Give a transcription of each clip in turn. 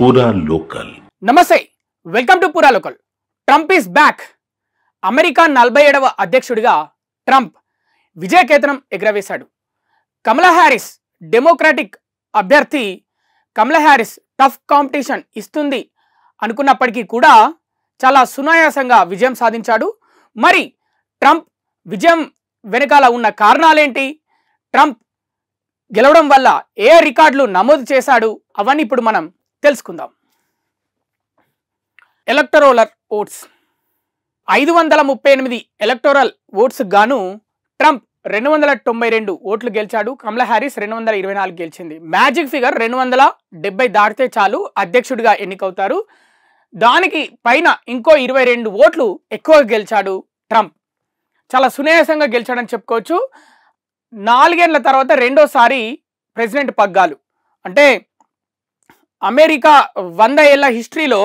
పూరా లోకల్ నమస్తే welcome to Poora local Trump is back America నలభై ఏడవ అధ్యక్షుడిగా ట్రంప్ విజయకేతనం ఎగురవేశాడు కమలా హ్యారిస్ డెమోక్రాటిక్ అభ్యర్థి కమలా హ్యారిస్ టఫ్ కాంపిటీషన్ ఇస్తుంది అనుకున్నప్పటికీ కూడా చాలా సునాయాసంగా విజయం సాధించాడు మరి ట్రంప్ విజయం వెనకాల ఉన్న కారణాలేంటి ట్రంప్ గెలవడం వల్ల ఏ రికార్డులు నమోదు చేశాడు అవన్నీ ఇప్పుడు మనం తెలుసుకుందాం ఎలక్టరోలర్ ఓట్స్ ఐదు వందల ముప్పై ఎనిమిది ఎలక్టోరల్ ఓట్స్ గాను ట్రంప్ రెండు వందల తొంభై రెండు ఓట్లు గెలిచాడు కమలా హ్యారీస్ రెండు వందల ఇరవై నాలుగు గెలిచింది మ్యాజిక్ ఫిగర్ రెండు వందల డెబ్బై దాటితే చాలు అధ్యక్షుడిగా ఎన్నికవుతారు దానికి పైన ఇంకో ఇరవై రెండు ఓట్లు ఎక్కువగా గెలిచాడు ట్రంప్ చాలా సునీసంగా గెలిచాడని చెప్పుకోవచ్చు నాలుగేళ్ల తర్వాత రెండోసారి ప్రెసిడెంట్ పగ్గాలు అంటే అమెరికా వంద ఏళ్ళ హిస్టరీలో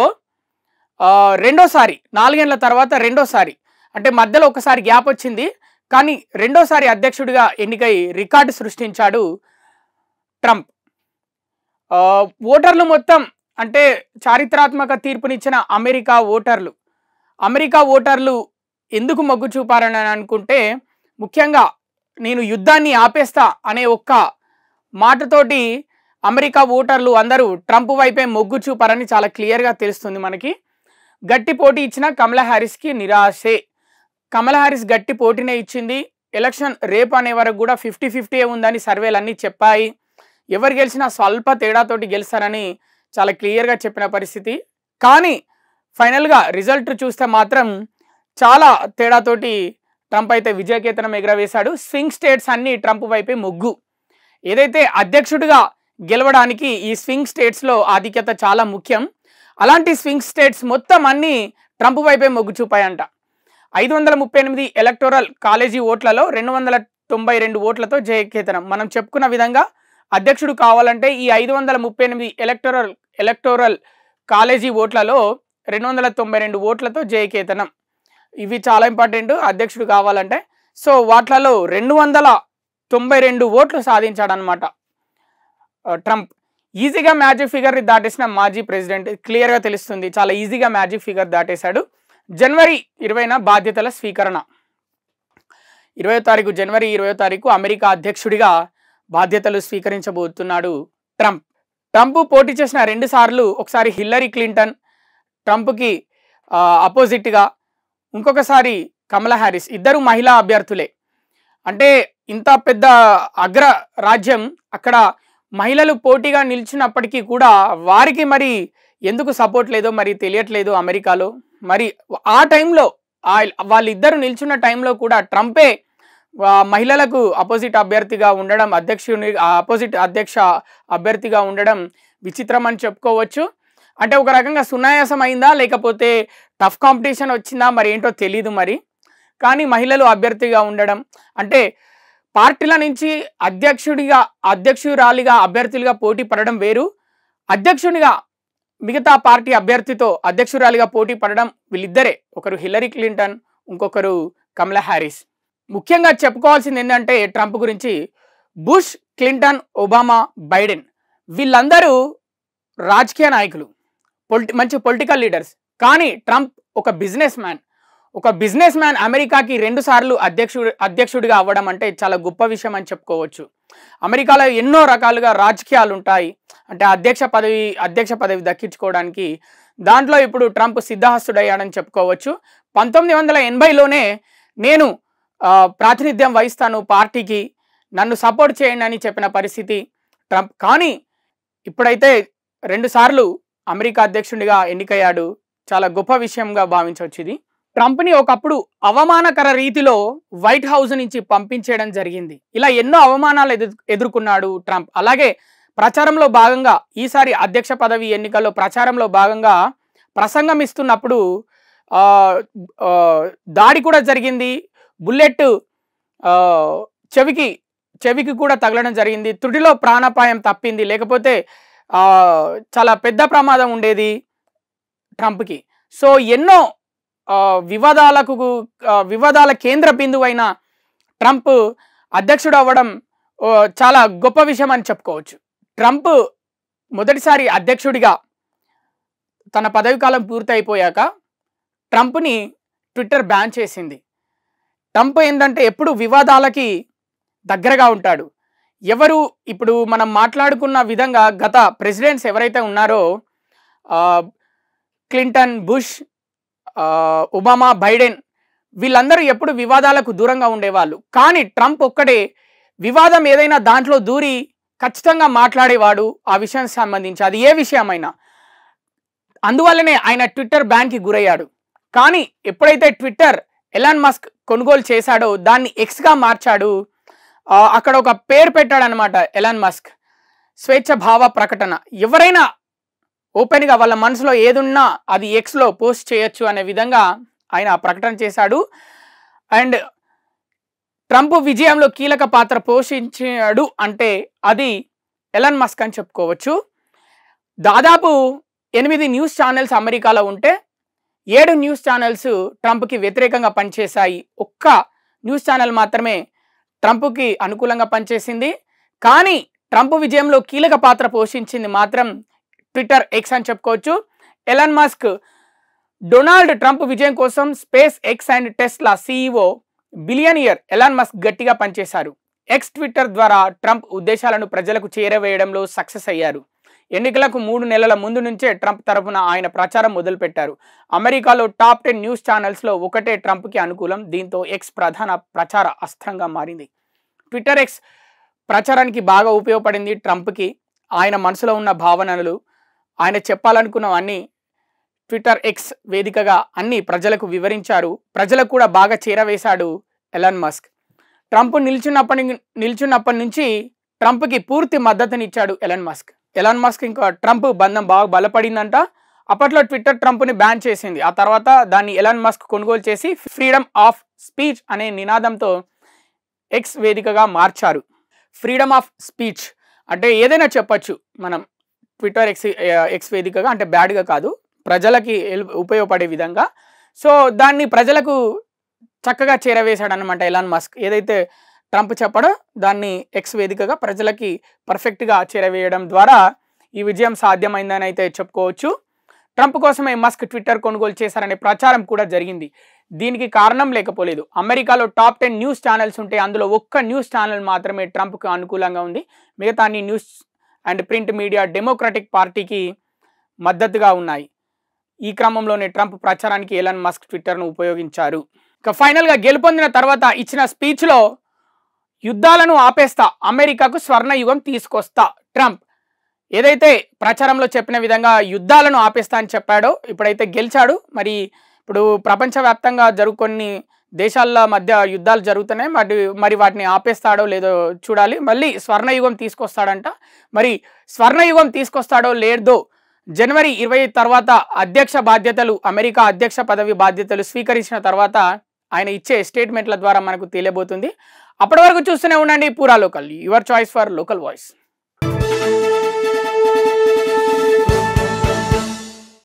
రెండోసారి నాలుగేళ్ల తర్వాత రెండోసారి అంటే మధ్యలో ఒకసారి గ్యాప్ వచ్చింది కానీ రెండోసారి అధ్యక్షుడిగా ఎన్నికై రికార్డు సృష్టించాడు ట్రంప్ ఓటర్లు మొత్తం అంటే చారిత్రాత్మక తీర్పునిచ్చిన అమెరికా ఓటర్లు అమెరికా ఓటర్లు ఎందుకు మొగ్గు చూపారని అనుకుంటే ముఖ్యంగా నేను యుద్ధాన్ని ఆపేస్తా అనే ఒక్క మాటతోటి అమెరికా ఓటర్లు అందరూ ట్రంప్ వైపే మొగ్గు చూపారని చాలా క్లియర్గా తెలుస్తుంది మనకి గట్టి పోటీ ఇచ్చిన కమలా హ్యారిస్కి నిరాశే కమలా హ్యారిస్ గట్టి పోటీనే ఇచ్చింది ఎలక్షన్ రేపు అనే వరకు కూడా ఫిఫ్టీ ఫిఫ్టీ ఉందని సర్వేలన్నీ చెప్పాయి ఎవరు గెలిచినా స్వల్ప తేడాతోటి గెలుస్తారని చాలా క్లియర్గా చెప్పిన పరిస్థితి కానీ ఫైనల్గా రిజల్ట్ చూస్తే మాత్రం చాలా తేడాతోటి ట్రంప్ అయితే విజయకేతనం ఎగురవేశాడు స్వింగ్ స్టేట్స్ అన్నీ ట్రంప్ వైపే మొగ్గు ఏదైతే అధ్యక్షుడిగా గెలవడానికి ఈ స్వింగ్ స్టేట్స్లో ఆధిక్యత చాలా ముఖ్యం అలాంటి స్వింగ్ స్టేట్స్ మొత్తం అన్ని ట్రంప్ వైపే మొగ్గు చూపాయంట ఐదు వందల ముప్పై ఎనిమిది ఎలక్టోరల్ కాలేజీ ఓట్లలో రెండు వందల తొంభై రెండు ఓట్లతో జయకేతనం మనం చెప్పుకున్న విధంగా అధ్యక్షుడు కావాలంటే ఈ ఐదు వందల ముప్పై ఎనిమిది ఎలక్టోరల్ ఎలక్టోరల్ కాలేజీ ఓట్లలో రెండు వందల తొంభై రెండు ఓట్లతో జయకేతనం ఇవి చాలా ఇంపార్టెంట్ అధ్యక్షుడు కావాలంటే సో వాట్లలో రెండు వందల తొంభై రెండు ఓట్లు సాధించాడనమాట ట్రంప్ ఈజీగా మ్యాజిక్ ఫిగర్ దాటేసిన మాజీ ప్రెసిడెంట్ క్లియర్గా తెలుస్తుంది చాలా ఈజీగా మ్యాజిక్ ఫిగర్ దాటేశాడు జనవరి ఇరవైన బాధ్యతల స్వీకరణ ఇరవై తారీఖు జనవరి ఇరవై తారీఖు అమెరికా అధ్యక్షుడిగా బాధ్యతలు స్వీకరించబోతున్నాడు ట్రంప్ ట్రంప్ పోటీ చేసిన రెండుసార్లు ఒకసారి హిల్లరీ క్లింటన్ ట్రంప్కి అపోజిట్గా ఇంకొకసారి కమలా హ్యారిస్ ఇద్దరు మహిళా అభ్యర్థులే అంటే ఇంత పెద్ద అగ్ర రాజ్యం అక్కడ మహిళలు పోటీగా నిలిచినప్పటికీ కూడా వారికి మరి ఎందుకు సపోర్ట్ లేదో మరి తెలియట్లేదు అమెరికాలో మరి ఆ టైంలో వాళ్ళిద్దరు నిల్చున్న టైంలో కూడా ట్రంపే మహిళలకు అపోజిట్ అభ్యర్థిగా ఉండడం అధ్యక్షుని అపోజిట్ అధ్యక్ష అభ్యర్థిగా ఉండడం విచిత్రం అని చెప్పుకోవచ్చు అంటే ఒక రకంగా సునాయాసం అయిందా లేకపోతే టఫ్ కాంపిటీషన్ వచ్చిందా మరి ఏంటో తెలియదు మరి కానీ మహిళలు అభ్యర్థిగా ఉండడం అంటే పార్టీల నుంచి అధ్యక్షుడిగా అధ్యక్షురాలిగా అభ్యర్థులుగా పోటీ పడడం వేరు అధ్యక్షునిగా మిగతా పార్టీ అభ్యర్థితో అధ్యక్షురాలిగా పోటీ పడడం వీళ్ళిద్దరే ఒకరు హిల్లరీ క్లింటన్ ఇంకొకరు కమలా హ్యారిస్ ముఖ్యంగా చెప్పుకోవాల్సింది ఏంటంటే ట్రంప్ గురించి బుష్ క్లింటన్ ఒబామా బైడెన్ వీళ్ళందరూ రాజకీయ నాయకులు పొలి మంచి పొలిటికల్ లీడర్స్ కానీ ట్రంప్ ఒక బిజినెస్ మ్యాన్ ఒక బిజినెస్ మ్యాన్ అమెరికాకి రెండు సార్లు అధ్యక్షుడు అధ్యక్షుడిగా అవ్వడం అంటే చాలా గొప్ప విషయం అని చెప్పుకోవచ్చు అమెరికాలో ఎన్నో రకాలుగా రాజకీయాలు ఉంటాయి అంటే అధ్యక్ష పదవి అధ్యక్ష పదవి దక్కించుకోవడానికి దాంట్లో ఇప్పుడు ట్రంప్ సిద్ధహస్తుడయ్యాడని చెప్పుకోవచ్చు పంతొమ్మిది వందల ఎనభైలోనే నేను ప్రాతినిధ్యం వహిస్తాను పార్టీకి నన్ను సపోర్ట్ చేయండి అని చెప్పిన పరిస్థితి ట్రంప్ కానీ ఇప్పుడైతే రెండుసార్లు అమెరికా అధ్యక్షుడిగా ఎన్నికయ్యాడు చాలా గొప్ప విషయంగా భావించవచ్చు ఇది ట్రంప్ని ఒకప్పుడు అవమానకర రీతిలో వైట్ హౌస్ నుంచి పంపించేయడం జరిగింది ఇలా ఎన్నో అవమానాలు ఎదుర్కొన్నాడు ట్రంప్ అలాగే ప్రచారంలో భాగంగా ఈసారి అధ్యక్ష పదవి ఎన్నికల్లో ప్రచారంలో భాగంగా ప్రసంగం ఇస్తున్నప్పుడు దాడి కూడా జరిగింది బుల్లెట్ చెవికి చెవికి కూడా తగలడం జరిగింది తుడిలో ప్రాణాపాయం తప్పింది లేకపోతే చాలా పెద్ద ప్రమాదం ఉండేది ట్రంప్కి సో ఎన్నో వివాదాలకు వివాదాల కేంద్ర బిందువు అయిన ట్రంప్ అధ్యక్షుడు అవ్వడం చాలా గొప్ప విషయం అని చెప్పుకోవచ్చు ట్రంప్ మొదటిసారి అధ్యక్షుడిగా తన పదవి కాలం పూర్తయిపోయాక ట్రంప్ని ట్విట్టర్ బ్యాన్ చేసింది ట్రంప్ ఏంటంటే ఎప్పుడు వివాదాలకి దగ్గరగా ఉంటాడు ఎవరు ఇప్పుడు మనం మాట్లాడుకున్న విధంగా గత ప్రెసిడెంట్స్ ఎవరైతే ఉన్నారో క్లింటన్ బుష్ ఒబామా బైడెన్ వీళ్ళందరూ ఎప్పుడు వివాదాలకు దూరంగా ఉండేవాళ్ళు కానీ ట్రంప్ ఒక్కడే వివాదం ఏదైనా దాంట్లో దూరి ఖచ్చితంగా మాట్లాడేవాడు ఆ విషయానికి సంబంధించి అది ఏ విషయమైనా అందువల్లనే ఆయన ట్విట్టర్ బ్యాన్కి గురయ్యాడు కానీ ఎప్పుడైతే ట్విట్టర్ ఎలాన్ మస్క్ కొనుగోలు చేశాడో దాన్ని ఎక్స్గా మార్చాడు అక్కడ ఒక పేరు పెట్టాడనమాట ఎలాన్ మస్క్ స్వేచ్ఛ భావ ప్రకటన ఎవరైనా ఓపెన్గా వాళ్ళ మనసులో ఏదున్నా అది ఎక్స్లో పోస్ట్ చేయొచ్చు అనే విధంగా ఆయన ప్రకటన చేశాడు అండ్ ట్రంప్ విజయంలో కీలక పాత్ర పోషించాడు అంటే అది ఎలన్ మస్క్ అని చెప్పుకోవచ్చు దాదాపు ఎనిమిది న్యూస్ ఛానల్స్ అమెరికాలో ఉంటే ఏడు న్యూస్ ఛానల్స్ ట్రంప్కి వ్యతిరేకంగా పనిచేశాయి ఒక్క న్యూస్ ఛానల్ మాత్రమే ట్రంప్కి అనుకూలంగా పనిచేసింది కానీ ట్రంప్ విజయంలో కీలక పాత్ర పోషించింది మాత్రం ట్విట్టర్ ఎక్స్ అని చెప్పుకోవచ్చు ఎలన్ మస్క్ డొనాల్డ్ ట్రంప్ విజయం కోసం space X and Tesla CEO year Elon Musk గట్టిగా పనిచేశారు ఎక్స్ ట్విట్టర్ ద్వారా ట్రంప్ ఉద్దేశాలను ప్రజలకు చేరవేయడంలో సక్సెస్ అయ్యారు ఎన్నికలకు మూడు నెలల ముందు నుంచే ట్రంప్ తరఫున ఆయన ప్రచారం మొదలుపెట్టారు అమెరికాలో టాప్ టెన్ న్యూస్ ఛానల్స్లో ఒకటే ట్రంప్కి అనుకూలం దీంతో ఎక్స్ ప్రధాన ప్రచార అస్త్రంగా మారింది ట్విట్టర్ ఎక్స్ ప్రచారానికి బాగా ఉపయోగపడింది ట్రంప్కి ఆయన మనసులో ఉన్న భావనలు ఆయన చెప్పాలనుకున్న అన్ని ట్విట్టర్ ఎక్స్ వేదికగా అన్ని ప్రజలకు వివరించారు ప్రజలకు కూడా బాగా చేరవేశాడు ఎలాన్ మస్క్ ట్రంప్ నిల్చున్నప్పటి నిల్చున్నప్పటి నుంచి ట్రంప్కి పూర్తి మద్దతునిచ్చాడు ఎలాన్ మస్క్ ఎలాన్ మస్క్ ఇంకా ట్రంప్ బంధం బాగా బలపడిందంట అప్పట్లో ట్విట్టర్ ట్రంప్ని బ్యాన్ చేసింది ఆ తర్వాత దాన్ని ఎలాన్ మస్క్ కొనుగోలు చేసి ఫ్రీడమ్ ఆఫ్ స్పీచ్ అనే నినాదంతో ఎక్స్ వేదికగా మార్చారు ఫ్రీడమ్ ఆఫ్ స్పీచ్ అంటే ఏదైనా చెప్పచ్చు మనం ట్విట్టర్ ఎక్స్ ఎక్స్ వేదికగా అంటే బ్యాడ్గా కాదు ప్రజలకి ఉపయోగపడే విధంగా సో దాన్ని ప్రజలకు చక్కగా చేరవేశాడు అనమాట ఎలాన్ మస్క్ ఏదైతే ట్రంప్ చెప్పడో దాన్ని ఎక్స్ వేదికగా ప్రజలకి పర్ఫెక్ట్గా చేరవేయడం ద్వారా ఈ విజయం సాధ్యమైందని అయితే చెప్పుకోవచ్చు ట్రంప్ కోసమే మస్క్ ట్విట్టర్ కొనుగోలు చేశారనే ప్రచారం కూడా జరిగింది దీనికి కారణం లేకపోలేదు అమెరికాలో టాప్ టెన్ న్యూస్ ఛానల్స్ ఉంటే అందులో ఒక్క న్యూస్ ఛానల్ మాత్రమే ట్రంప్కు అనుకూలంగా ఉంది మిగతా అన్ని news and print media democratic పార్టీకి మద్దతుగా ఉన్నాయి ఈ క్రమంలోనే ట్రంప్ ప్రచారానికి ఎలన్ మస్క్ ట్విట్టర్ను ఉపయోగించారు ఇక ఫైనల్గా గెలుపొందిన తర్వాత ఇచ్చిన స్పీచ్లో యుద్ధాలను ఆపేస్తా అమెరికాకు స్వర్ణయుగం తీసుకొస్తా ట్రంప్ ఏదైతే ప్రచారంలో చెప్పిన విధంగా యుద్ధాలను ఆపేస్తా అని చెప్పాడో ఇప్పుడైతే గెలిచాడు మరి ఇప్పుడు ప్రపంచవ్యాప్తంగా కొన్ని దేశాల మధ్య యుద్ధాలు జరుగుతున్నాయి మరి మరి వాటిని ఆపేస్తాడో లేదో చూడాలి మళ్ళీ స్వర్ణయుగం తీసుకొస్తాడంట మరి స్వర్ణయుగం తీసుకొస్తాడో లేదో జనవరి ఇరవై తర్వాత అధ్యక్ష బాధ్యతలు అమెరికా అధ్యక్ష పదవి బాధ్యతలు స్వీకరించిన తర్వాత ఆయన ఇచ్చే స్టేట్మెంట్ల ద్వారా మనకు తెలియబోతుంది అప్పటి వరకు చూస్తూనే ఉండండి Poora local your choice for local voice